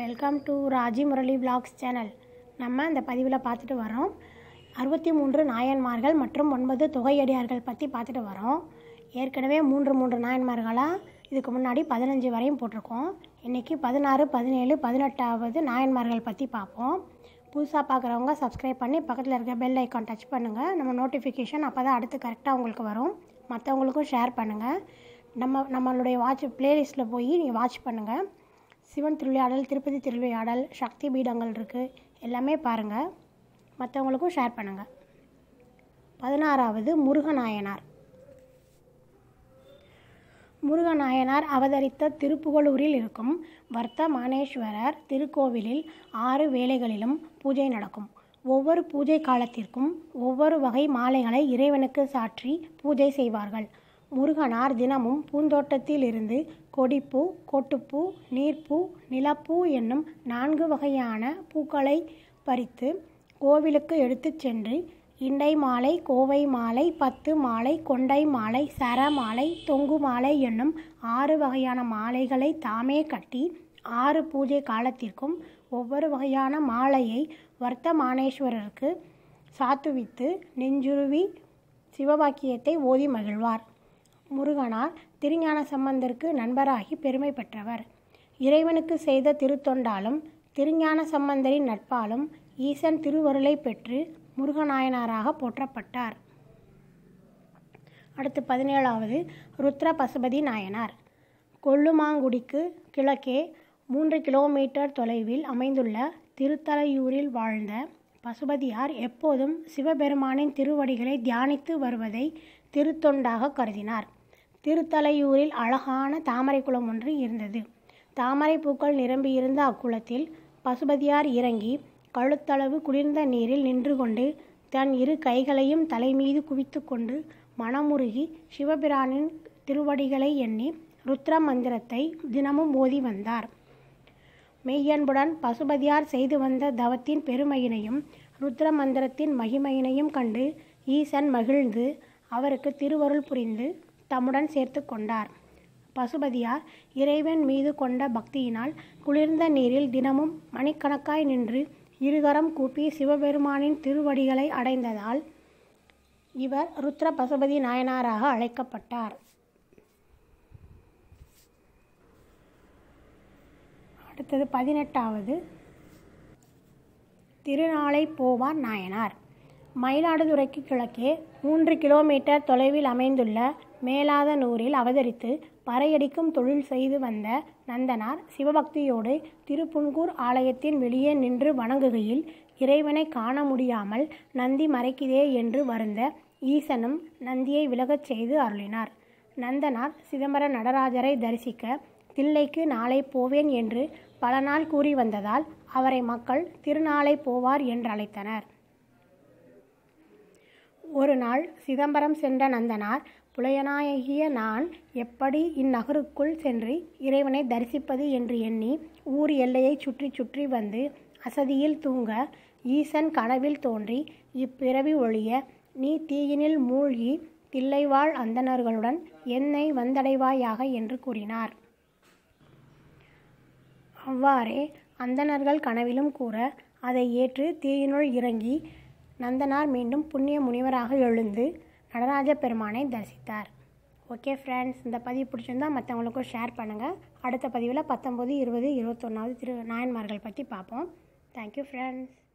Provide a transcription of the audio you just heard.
welcome to Raji Murali vlogs channel நம்ம இந்த பதிவில் பார்த்துட்டு வரோம் அறுபத்தி மூன்று நாயன்மார்கள் மற்றும் ஒன்பது தொகையடியார்கள் பற்றி பார்த்துட்டு வரோம் ஏற்கனவே மூன்று மூன்று நாயன்மார்களாக இதுக்கு முன்னாடி பதினஞ்சு வரையும் போட்டிருக்கோம் இன்றைக்கி பதினாறு பதினேழு பதினெட்டாவது நாயன்மார்கள் பற்றி பார்ப்போம் புதுசாக பார்க்குறவங்க சப்ஸ்கிரைப் பண்ணி பக்கத்தில் இருக்க பெல் ஐக்கான் டச் பண்ணுங்கள் நம்ம நோட்டிஃபிகேஷன் அப்போ தான் அடுத்து கரெக்டாக உங்களுக்கு வரும் மற்றவங்களுக்கும் ஷேர் பண்ணுங்கள் நம்ம நம்மளுடைய வாட்ச் ப்ளேலிஸ்ட்டில் போய் நீங்கள் வாட்ச் பண்ணுங்கள் சிவன் திருவிளையாடல் திருப்பதி திருவிளையாடல் சக்தி பீடங்கள் இருக்குது எல்லாமே பாருங்கள் மற்றவங்களுக்கும் ஷேர் பண்ணுங்கள் பதினாறாவது முருகநாயனார் முருகநாயனார் அவதரித்த திருப்புகலூரில் இருக்கும் வர்த்தமானேஸ்வரர் திருக்கோவிலில் ஆறு வேலைகளிலும் பூஜை நடக்கும் ஒவ்வொரு பூஜை காலத்திற்கும் ஒவ்வொரு வகை மாலைகளை இறைவனுக்கு சாற்றி பூஜை செய்வார்கள் முருகனார் தினமும் பூந்தோட்டத்தில் இருந்து கொடிப்பூ கொட்டுப்பூ நீர்ப்பூ நிலப்பூ என்னும் நான்கு வகையான பூக்களை பறித்து கோவிலுக்கு எடுத்துச் சென்று இண்டை மாலை கோவை மாலை பத்து மாலை கொண்டை மாலை சர மாலை தொங்கு மாலை என்னும் ஆறு வகையான மாலைகளை தாமே கட்டி ஆறு பூஜை காலத்திற்கும் ஒவ்வொரு வகையான மாலையை வர்த்தமானேஸ்வரருக்கு சாத்துவித்து நெஞ்சுருவி சிவவாக்கியத்தை ஓதி மகிழ்வார் முருகனார் திருஞான சம்பந்தருக்கு நண்பராகி பெருமை பெற்றவர் இறைவனுக்கு செய்த திருத்தொண்டாலும் திருஞான சம்பந்தரின் நட்பாலும் ஈசன் திருவருளை பெற்று முருகநாயனாராக போற்றப்பட்டார் அடுத்து பதினேழாவது ருத்ர பசுபதி நாயனார் கொல்லுமாங்குடிக்கு கிழக்கே மூன்று கிலோமீட்டர் தொலைவில் அமைந்துள்ள திருத்தலையூரில் வாழ்ந்த பசுபதியார் எப்போதும் சிவபெருமானின் திருவடிகளை தியானித்து வருவதை திருத்தொண்டாக கருதினார் திருத்தலையூரில் அழகான தாமரை குளம் ஒன்று இருந்தது தாமரை பூக்கள் நிரம்பியிருந்த அக்குளத்தில் பசுபதியார் இறங்கி கழுத்தளவு குளிர்ந்த நீரில் நின்று கொண்டு தன் இரு கைகளையும் தலைமீது குவித்து கொண்டு மனமுருகி சிவபிரானின் திருவடிகளை எண்ணி ருத்ர மந்திரத்தை தினமும் ஓதி வந்தார் மெய்யன்புடன் பசுபதியார் செய்து வந்த தவத்தின் பெருமையினையும் ருத்ர மந்திரத்தின் மகிமையினையும் கண்டு ஈசன் மகிழ்ந்து அவருக்கு திருவருள் புரிந்து தம்முடன் சேர்த்து கொண்டார் பசுபதியார் இறைவன் மீது கொண்ட பக்தியினால் குளிர்ந்த நீரில் தினமும் மணிக்கணக்காய் நின்று இருகரம் கூப்பி சிவபெருமானின் திருவடிகளை அடைந்ததால் இவர் ருத்ர பசுபதி நாயனாராக அழைக்கப்பட்டார் அடுத்தது பதினெட்டாவது திருநாளை போவார் நாயனார் மயிலாடுதுறைக்கு கிழக்கே மூன்று கிலோமீட்டர் தொலைவில் அமைந்துள்ள மேலாத நூரில் அவதரித்து பறையடிக்கும் தொழில் செய்து வந்த நந்தனார் சிவபக்தியோடு திருப்புன்கூர் ஆலயத்தின் வெளியே நின்று வணங்குகையில் இறைவனை காண முடியாமல் நந்தி மறைக்குதே என்று வருந்த ஈசனும் நந்தியை விலகச் செய்து அருளினார் நந்தனார் சிதம்பர நடராஜரை தரிசிக்க தில்லைக்கு நாளை போவேன் என்று பல நாள் கூறி வந்ததால் அவரை மக்கள் திருநாளை போவார் என்றழைத்தனர் ஒரு நாள் சிதம்பரம் சென்ற நந்தனார் புலையனாயகிய நான் எப்படி இந்நகருக்குள் சென்று இறைவனை தரிசிப்பது என்று எண்ணி ஊர் எல்லையை சுற்றி சுற்றி வந்து அசதியில் தூங்க ஈசன் கனவில் தோன்றி இப்பிறவி ஒழிய நீ தீயினில் மூழ்கி தில்லைவாழ் அந்தணர்களுடன் என்னை வந்தடைவாயாக என்று கூறினார் அவ்வாறே அந்தணர்கள் கனவிலும் கூற அதை ஏற்று தீயினுள் இறங்கி நந்தனார் மீண்டும் புண்ணிய முனிவராக எழுந்து நடராஜ பெருமானை தரிசித்தார் ஓகே ஃப்ரெண்ட்ஸ் இந்த பதிவு பிடிச்சிருந்தால் மற்றவங்களுக்கும் ஷேர் பண்ணுங்கள் அடுத்த பதிவில் பத்தொம்போது இருபது இருபத்தொன்னாவது திரு நாயன்மார்கள் பற்றி பார்ப்போம் தேங்க்யூ ஃப்ரெண்ட்ஸ்